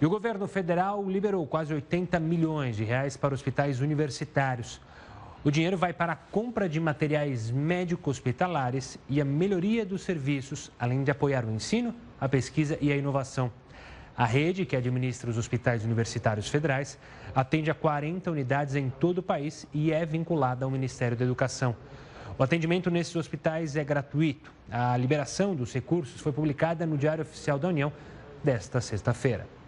E o governo federal liberou quase 80 milhões de reais para hospitais universitários. O dinheiro vai para a compra de materiais médico-hospitalares e a melhoria dos serviços, além de apoiar o ensino, a pesquisa e a inovação. A rede, que administra os hospitais universitários federais, atende a 40 unidades em todo o país e é vinculada ao Ministério da Educação. O atendimento nesses hospitais é gratuito. A liberação dos recursos foi publicada no Diário Oficial da União desta sexta-feira.